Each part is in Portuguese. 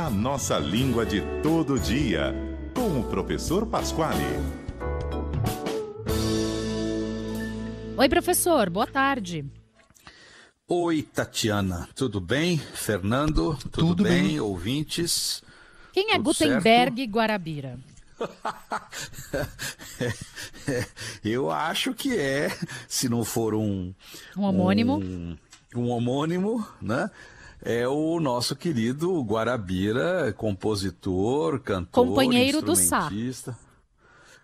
A nossa língua de todo dia, com o professor Pasquale. Oi, professor, boa tarde. Oi, Tatiana, tudo bem? Fernando, tudo, tudo bem? bem? Ouvintes? Quem é Gutenberg certo? Guarabira? Eu acho que é, se não for um. Um homônimo? Um, um homônimo, né? é o nosso querido Guarabira, compositor, cantor, companheiro do Sá.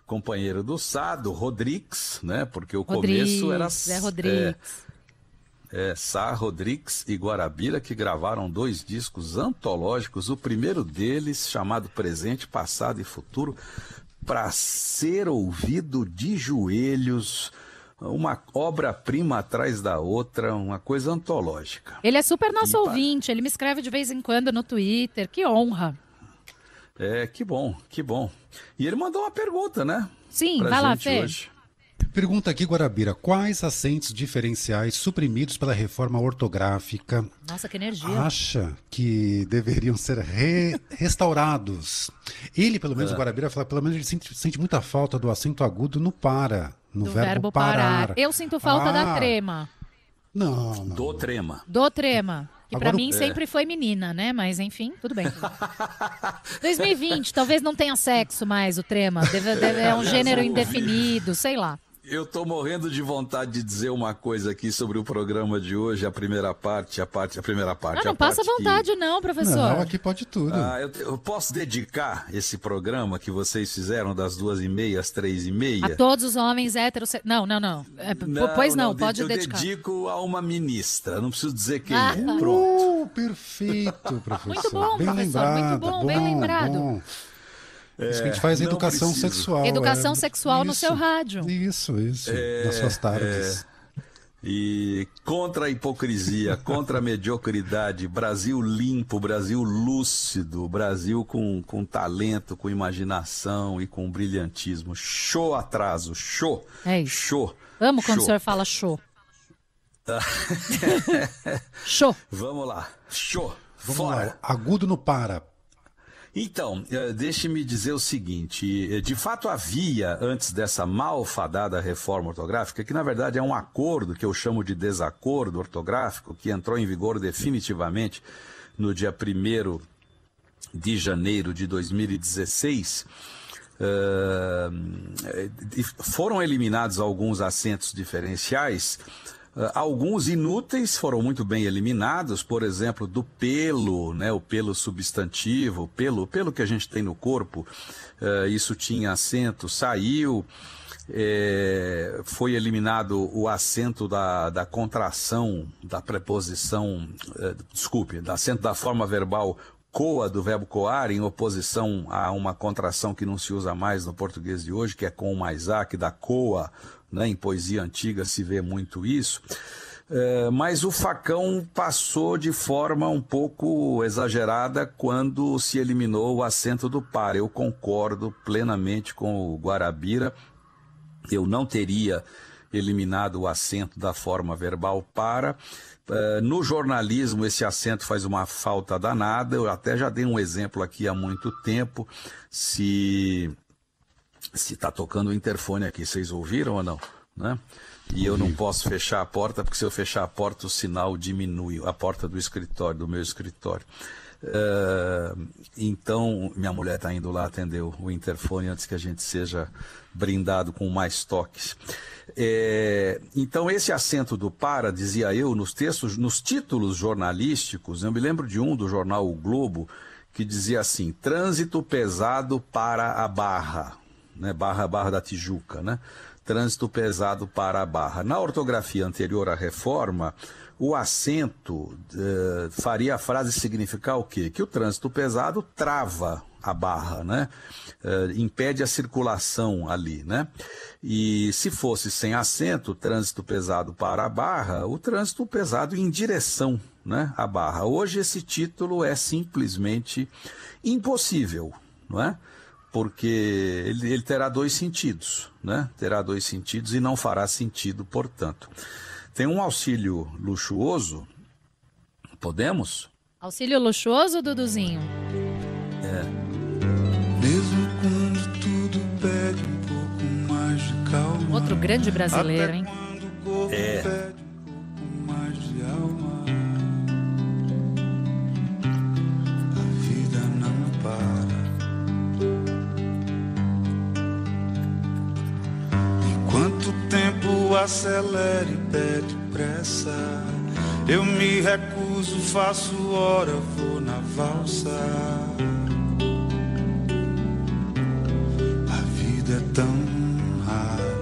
Companheiro do Sá, do Rodrigues, né? Porque o Rodrigues, começo era Zé Rodrigues. É, é, Sá, Rodrigues e Guarabira que gravaram dois discos antológicos. O primeiro deles, chamado Presente, Passado e Futuro, para ser ouvido de joelhos uma obra-prima atrás da outra, uma coisa antológica. Ele é super nosso e ouvinte, para... ele me escreve de vez em quando no Twitter, que honra. É, que bom, que bom. E ele mandou uma pergunta, né? Sim, pra vai lá, Fê. Hoje. Pergunta aqui, Guarabira, quais assentos diferenciais suprimidos pela reforma ortográfica Nossa, que energia. acha que deveriam ser re restaurados? Ele, pelo menos, é. o Guarabira, fala, pelo menos ele sente, sente muita falta do acento agudo no para. No do verbo, verbo parar. parar. Eu sinto falta ah. da trema. Não, não. Do trema. Do trema. Que para mim é. sempre foi menina, né? Mas enfim, tudo bem. 2020, talvez não tenha sexo mais o trema. Deve, deve, é um gênero indefinido, sei lá. Eu estou morrendo de vontade de dizer uma coisa aqui sobre o programa de hoje, a primeira parte, a parte, a primeira parte. Ah, não passa parte vontade que... não, professor. Não, aqui pode tudo. Ah, eu, eu, posso dedicar esse programa que vocês fizeram das duas e meia às três e meia? A todos os homens héteros... Não, não, não. É, não pois não, não pode eu dedicar. Eu dedico a uma ministra, não preciso dizer quem é. ah. é. Pronto. Uh, perfeito, professor. Muito bom, bem professor, lembrado, muito bom, bom bem lembrado. Bom. É, isso que a gente faz é educação sexual. Educação é, sexual isso, no seu rádio. Isso, isso. É, nas suas tardes. É. E contra a hipocrisia, contra a mediocridade, Brasil limpo, Brasil lúcido, Brasil com, com talento, com imaginação e com brilhantismo. Show atraso, show. É isso. Show. Amo show. quando o senhor fala show. Tá. show. Vamos lá, show. Vamos Fora. lá, agudo no para. Então, eh, deixe-me dizer o seguinte: eh, de fato havia, antes dessa malfadada reforma ortográfica, que na verdade é um acordo que eu chamo de desacordo ortográfico, que entrou em vigor definitivamente no dia 1 de janeiro de 2016. Uh, eh, foram eliminados alguns acentos diferenciais, ah, alguns inúteis foram muito bem eliminados, por exemplo, do pelo, né, o pelo substantivo, pelo, pelo que a gente tem no corpo, uh, isso tinha acento, saiu, é, foi eliminado o acento da, da contração da preposição, uh, desculpe, da acento da forma verbal coa do verbo coar, em oposição a uma contração que não se usa mais no português de hoje, que é com mais a, que dá coa, né? em poesia antiga se vê muito isso. É, mas o facão passou de forma um pouco exagerada quando se eliminou o acento do par. Eu concordo plenamente com o Guarabira. Eu não teria eliminado o acento da forma verbal para. Uh, no jornalismo, esse acento faz uma falta danada. Eu até já dei um exemplo aqui há muito tempo. Se se está tocando o interfone aqui, vocês ouviram ou não? Né? E eu não posso fechar a porta, porque se eu fechar a porta, o sinal diminui, a porta do escritório, do meu escritório. Ah, então, minha mulher está indo lá atender o interfone antes que a gente seja brindado com mais toques. É, então, esse acento do para, dizia eu, nos textos, nos títulos jornalísticos, eu me lembro de um do jornal O Globo, que dizia assim: trânsito pesado para a Barra, né? Barra, Barra da Tijuca, né? trânsito pesado para a Barra. Na ortografia anterior à reforma, o acento eh, faria a frase significar o quê? Que o trânsito pesado trava a barra, né? Eh, impede a circulação ali, né? E se fosse sem acento, trânsito pesado para a barra, o trânsito pesado em direção né, à barra. Hoje esse título é simplesmente impossível, não é? porque ele, ele terá dois sentidos, né? Terá dois sentidos e não fará sentido, portanto. Tem um auxílio luxuoso, podemos? Auxílio luxuoso, Duduzinho? É. Mesmo quando tudo pega um pouco mais de calma. Outro grande brasileiro, hein? É. acelera e pede pressa. Eu me recuso, faço hora, vou na valsa. A vida é tão rara.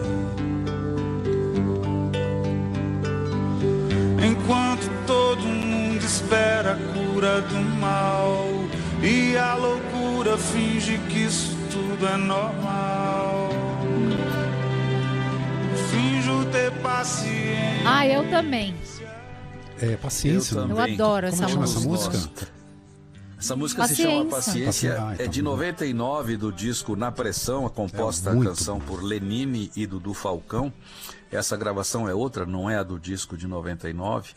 Enquanto todo mundo espera a cura do mal, e a loucura finge que isso tudo é normal. paciência. Ah, eu também. É, paciência. Né? Eu, também. eu adoro Como essa, música? essa música. Essa música paciência. se chama Paciência, ah, então. é de 99 ah, tá do disco Na Pressão, a composta é canção por Lenine e Dudu Falcão. Essa gravação é outra, não é a do disco de 99.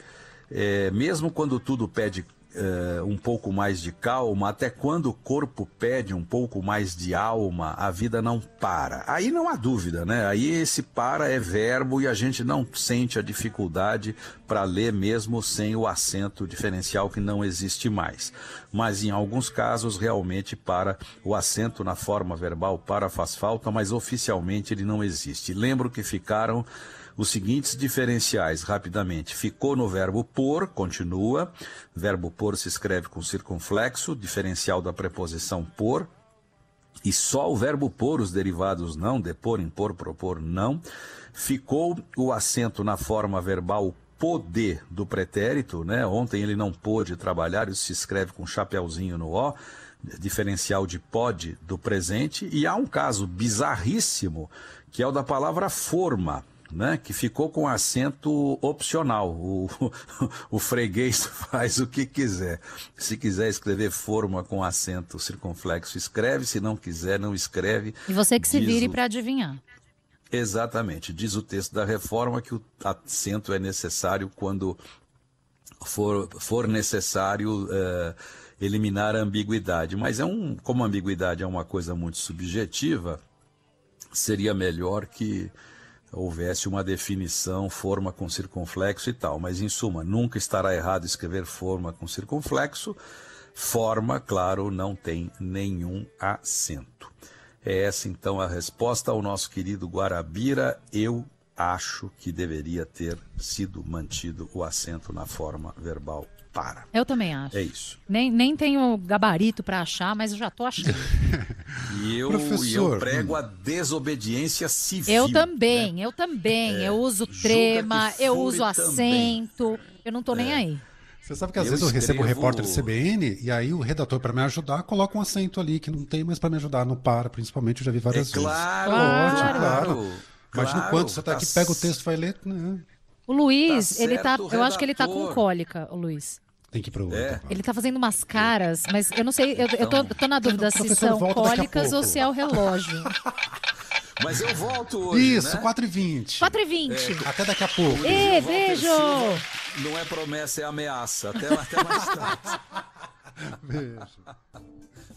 É, mesmo quando tudo pede eh, um pouco mais de calma, até quando o corpo pede um pouco mais de alma, a vida não para. Aí não há dúvida, né? Aí esse para é verbo e a gente não sente a dificuldade para ler mesmo sem o acento diferencial que não existe mais. Mas em alguns casos, realmente, para o acento na forma verbal para faz falta, mas oficialmente ele não existe. Lembro que ficaram os seguintes diferenciais, rapidamente. Ficou no verbo por, continua, verbo por por se escreve com circunflexo, diferencial da preposição por, e só o verbo por, os derivados não, depor, impor, propor, não. Ficou o acento na forma verbal poder do pretérito, né? Ontem ele não pôde trabalhar, isso se escreve com um chapéuzinho no O, diferencial de pode do presente. E há um caso bizarríssimo, que é o da palavra forma né, que ficou com assento opcional. O, o, freguês faz o que quiser. Se quiser escrever forma com assento circunflexo, escreve. Se não quiser, não escreve. E você que se vire o... para adivinhar. Exatamente. Diz o texto da reforma que o assento é necessário quando for, for necessário. Eh, eliminar a ambiguidade. Mas é um, como a ambiguidade é uma coisa muito subjetiva, seria melhor que houvesse uma definição forma com circunflexo e tal. Mas, em suma, nunca estará errado escrever forma com circunflexo. Forma, claro, não tem nenhum acento. É essa então a resposta ao nosso querido Guarabira. Eu acho que deveria ter sido mantido o acento na forma verbal para. Eu também acho. É isso. Nem, nem tenho gabarito para achar, mas eu já estou achando. E eu, Professor, eu prego hum. a desobediência civil. Eu né? também, né? eu também. É, eu uso trema, eu uso acento, Eu não tô é. nem aí. Você sabe que às eu vezes eu recebo o repórter do CBN e aí o redator, para me ajudar, coloca um acento ali que não tem mais para me ajudar, não para, principalmente, eu já vi várias é vezes. Claro, claro, claro. claro. Imagina quanto você tá, tá aqui, pega o texto, e vai ler. Né? O Luiz, tá ele tá, certo, tá. Eu acho que ele tá com cólica, o Luiz. Tem que ir é. Ele tá fazendo umas caras, mas eu não sei, eu, eu tô, tô, na dúvida então, se são cólicas ou se é o relógio. Mas eu volto hoje. Isso, né? 4h20. 4h20. É, até daqui a pouco. Ê, beijo! Assim, não é promessa, é ameaça. Até, até mais tarde. beijo.